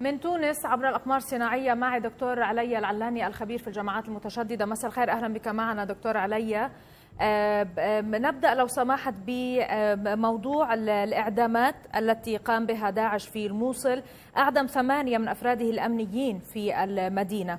من تونس عبر الأقمار الصناعية معي دكتور علي العلاني الخبير في الجماعات المتشددة مساء الخير أهلا بك معنا دكتور علي آه، آه، نبدأ لو سمحت بموضوع الإعدامات التي قام بها داعش في الموصل أعدم ثمانية من أفراده الأمنيين في المدينة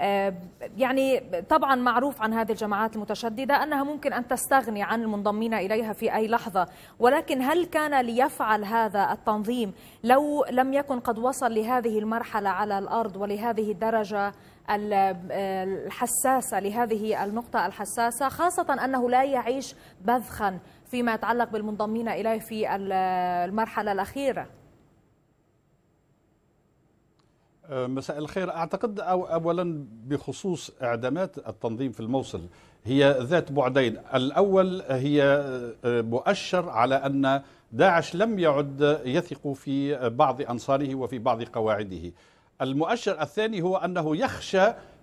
آه، يعني طبعا معروف عن هذه الجماعات المتشددة أنها ممكن أن تستغني عن المنضمين إليها في أي لحظة ولكن هل كان ليفعل هذا التنظيم لو لم يكن قد وصل لهذه المرحلة على الأرض ولهذه الدرجة الحساسة لهذه النقطة الحساسة خاصة أنه لا يعيش بذخا فيما يتعلق بالمنضمين إليه في المرحلة الأخيرة آه، مساء الخير اعتقد اولا بخصوص اعدامات التنظيم في الموصل هي ذات بعدين الاول هي آه، مؤشر على ان داعش لم يعد يثق في بعض انصاره وفي بعض قواعده المؤشر الثاني هو انه يخشى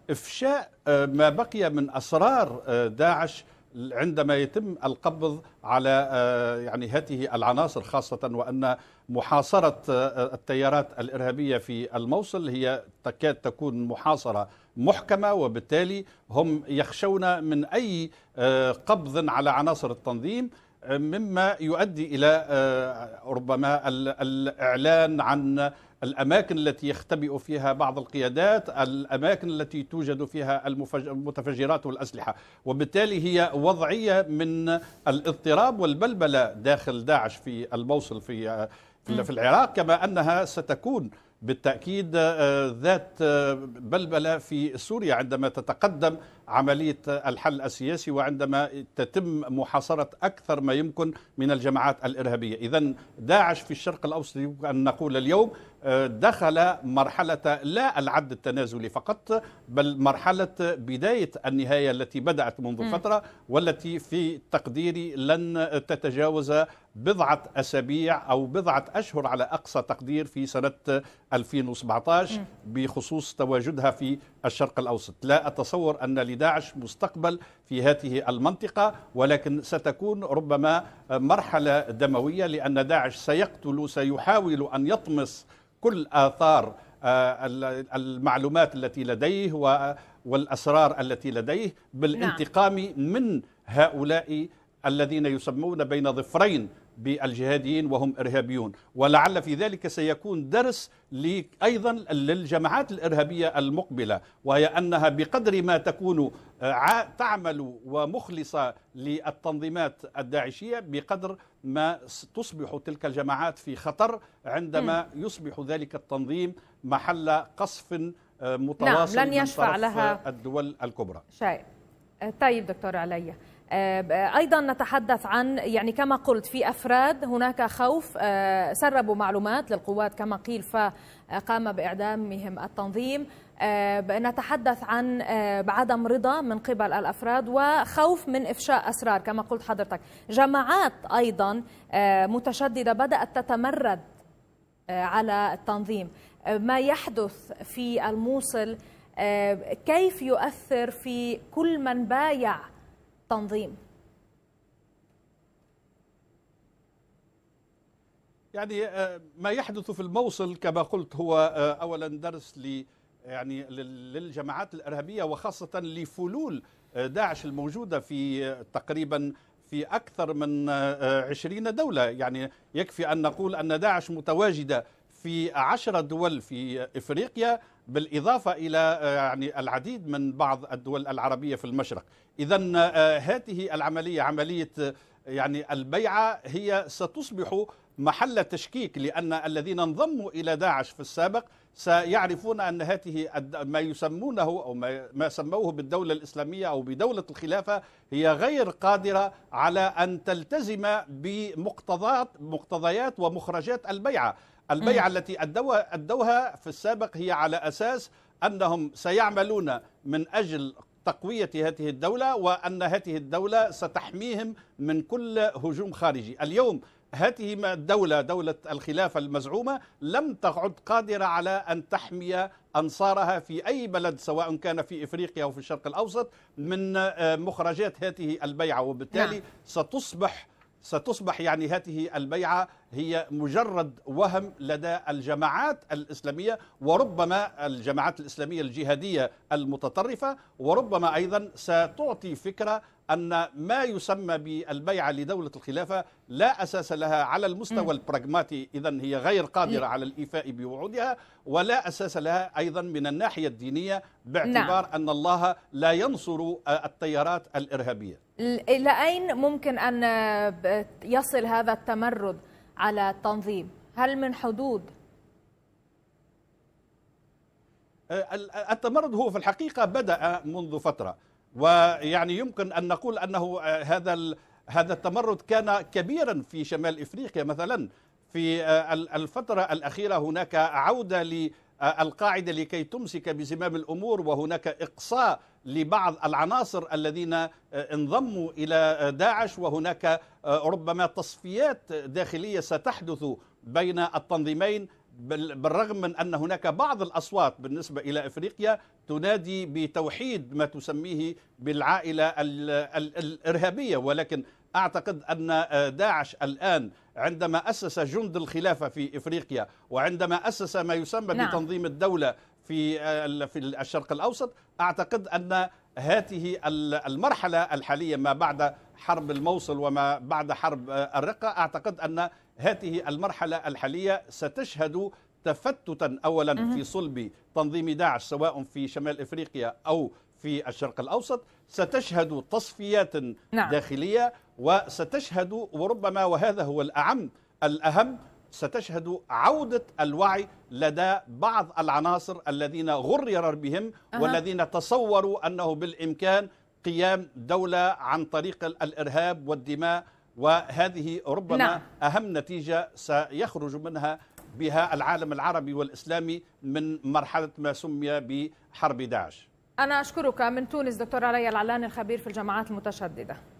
افشاء آه، ما بقي من اسرار داعش عندما يتم القبض على آه، يعني هذه العناصر خاصة وأن محاصرة آه، التيارات الإرهابية في الموصل هي تكاد تكون محاصرة محكمة وبالتالي هم يخشون من أي آه، قبض على عناصر التنظيم مما يؤدي إلى آه، ربما الإعلان عن الأماكن التي يختبئ فيها بعض القيادات الأماكن التي توجد فيها المتفجرات والأسلحة وبالتالي هي وضعية من الاضطراب والبلبلة داخل داعش في الموصل في آه، في العراق كما أنها ستكون بالتأكيد آه، ذات آه، بلبلة في سوريا عندما تتقدم عملية الحل السياسي وعندما تتم محاصرة أكثر ما يمكن من الجماعات الإرهابية إذا داعش في الشرق الأوسط يمكن أن نقول اليوم آه، دخل مرحلة لا العد التنازلي فقط بل مرحلة بداية النهاية التي بدأت منذ فترة والتي في تقديري لن تتجاوز بضعة أسابيع أو بضعة أشهر على أقصى تقدير في سنة 2017 بخصوص تواجدها في الشرق الأوسط لا أتصور أن لداعش مستقبل في هذه المنطقة ولكن ستكون ربما مرحلة دموية لأن داعش سيقتل سيحاول أن يطمس كل آثار آه، المعلومات التي لديه والأسرار التي لديه نعم. بالانتقام من هؤلاء الذين يسمون بين ظفرين بالجهاديين وهم إرهابيون ولعل في ذلك سيكون درس أيضا للجماعات الإرهابية المقبلة وهي أنها بقدر ما تكون آه، تعمل ومخلصة للتنظيمات الداعشية بقدر ما تصبح تلك الجماعات في خطر عندما يصبح ذلك التنظيم محل قصف آه، نعم، متواصل نعم لن يشفع من طرف لها الدول الكبرى شيء طيب دكتور عليا آه، ايضا نتحدث عن يعني كما قلت في افراد هناك خوف آه، سربوا معلومات للقوات كما قيل فقام باعدامهم التنظيم آه، نتحدث عن عدم رضا من قبل الافراد وخوف من افشاء اسرار كما قلت حضرتك جماعات ايضا متشدده بدات تتمرد على التنظيم ما يحدث في الموصل كيف يؤثر في كل من بايع تنظيم يعني آه، ما يحدث في الموصل كما قلت هو آه، اولا درس ل يعني للجماعات الارهابيه وخاصه لفلول آه، داعش الموجوده في تقريبا في اكثر من 20 دوله يعني يكفي ان نقول ان داعش متواجده في عشرة دول في إفريقيا بالإضافة إلى آه، يعني العديد من بعض الدول العربية في المشرق إذا آه، هذه العملية عملية آه، يعني البيعة هي ستصبح محل تشكيك لأن الذين انضموا إلى داعش في السابق سيعرفون أن هذه ما يسمونه أو ما سموه بالدولة الإسلامية أو بدولة الخلافة هي غير قادرة على أن تلتزم بمقتضيات مقتضيات ومخرجات البيعة البيعة التي أدوها, أدوها في السابق هي على أساس أنهم سيعملون من أجل تقوية هذه الدولة وأن هذه الدولة ستحميهم من كل هجوم خارجي اليوم هذه الدولة دولة الخلافة المزعومة لم تعد قادرة على أن تحمي أنصارها في أي بلد سواء كان في إفريقيا أو في الشرق الأوسط من آه، مخرجات هذه البيعة وبالتالي نعم. ستصبح ستصبح يعني هذه البيعة هي مجرد وهم لدى الجماعات الإسلامية وربما الجماعات الإسلامية الجهادية المتطرفة وربما أيضا ستعطي فكرة أن ما يسمى بالبيعة لدولة الخلافة لا أساس لها على المستوى البراغماتي إذا هي غير قادرة على الإيفاء بوعودها ولا أساس لها أيضا من الناحية الدينية باعتبار نعم. أن الله لا ينصر آه، التيارات الإرهابية إلى أين ممكن أن آه، يصل هذا التمرد على التنظيم؟ هل من حدود؟ آه، التمرد هو في الحقيقة بدأ منذ فترة ويعني يمكن أن نقول أنه آه، هذا هذا التمرد كان كبيرا في شمال إفريقيا مثلا في آه، الفترة الأخيرة هناك عودة للقاعدة آه، لكي تمسك بزمام الأمور وهناك إقصاء لبعض العناصر الذين انضموا إلى داعش وهناك ربما تصفيات داخلية ستحدث بين التنظيمين بالرغم من أن هناك بعض الأصوات بالنسبة إلى إفريقيا تنادي بتوحيد ما تسميه بالعائلة الإرهابية ولكن أعتقد أن داعش الآن عندما أسس جند الخلافة في إفريقيا وعندما أسس ما يسمى نعم. بتنظيم الدولة في في الشرق الأوسط أعتقد أن هذه المرحلة الحالية ما بعد حرب الموصل وما بعد حرب الرقة أعتقد أن هذه المرحلة الحالية ستشهد تفتتا أولا في صلب تنظيم داعش سواء في شمال إفريقيا أو في الشرق الأوسط ستشهد تصفيات نعم. داخلية وستشهد وربما وهذا هو الأعم الأهم ستشهد عودة الوعي لدى بعض العناصر الذين غرر بهم أه. والذين تصوروا أنه بالإمكان قيام دولة عن طريق الإرهاب والدماء وهذه ربما نعم. أهم نتيجة سيخرج منها بها العالم العربي والإسلامي من مرحلة ما سمي بحرب داعش أنا أشكرك من تونس دكتور علي العلان الخبير في الجماعات المتشددة